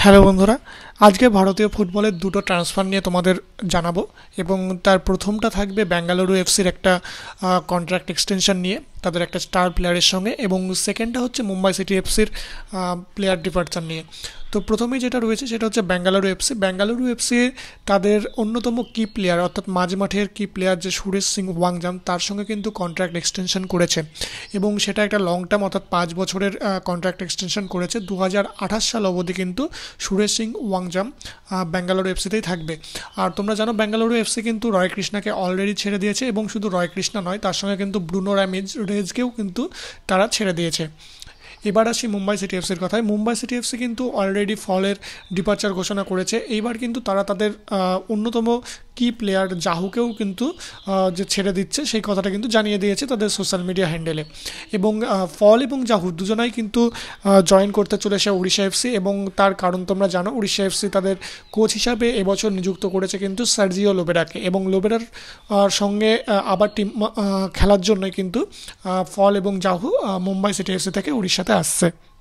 hello বন্ধুরা আজকে ভারতীয় ফুটবলের দুটো ট্রান্সফার নিয়ে তোমাদের জানাবো এবং তার প্রথমটা থাকবে ব্যাঙ্গালুরু এফসির একটা কন্ট্রাক্ট এক্সটেনশন নিয়ে তাদের একটা স্টার প্লেয়ারের সঙ্গে এবং সেকেন্ডটা হচ্ছে মুম্বাই সিটি এফসির প্লেয়ার ডিপার্চার নিয়ে তো প্রথমে যেটা রয়েছে সেটা হচ্ছে ব্যাঙ্গালুরু এফসি ব্যাঙ্গালুরু এফসি তাদের অন্যতম কি প্লেয়ার অর্থাৎ মাঝ মাঠের কি প্লেয়ার যে সুরেশ সিং ওয়াংজাম তার সঙ্গে কিন্তু কন্ট্রাক্ট এক্সটেনশন করেছে এবং সেটা একটা লং টার্ম অর্থাৎ পাঁচ বছরের কন্ট্রাক্ট এক্সটেনশন করেছে দু সাল অবধি কিন্তু সুরেশ সিং ওয়াংজাম ব্যাঙ্গালুরু এফসিতেই থাকবে আর তোমরা জানো ব্যাঙ্গালুরু এফসি কিন্তু রয় কৃষ্ণাকে অলরেডি ছেড়ে দিয়েছে এবং শুধু রয় কৃষ্ণা নয় তার সঙ্গে কিন্তু ব্রুনো র্যামেজ রেজকেও কিন্তু তারা ছেড়ে দিয়েছে এবার আসি মুম্বাই সিটি এফসির কথায় মুম্বাই সিটি এফসি কিন্তু অলরেডি ফলের ডিপার্চার ঘোষণা করেছে এইবার কিন্তু তারা তাদের অন্যতম কি প্লেয়ার জাহুকেও কিন্তু যে ছেড়ে দিচ্ছে সেই কথাটা কিন্তু জানিয়ে দিয়েছে তাদের সোশ্যাল মিডিয়া হ্যান্ডেলে এবং ফল এবং জাহু দুজনাই কিন্তু জয়েন করতে চলেছে উড়িষ্যা এফসি এবং তার কারণ তোমরা জানো উড়িষ্যা এফসি তাদের কোচ হিসাবে এবছর নিযুক্ত করেছে কিন্তু সার্জিও লোবেরাকে এবং লোবেরার সঙ্গে আবার টিম খেলার জন্যই কিন্তু ফল এবং জাহু মুম্বাই সিটি এফসি থেকে উড়িষ্যাতে আসছে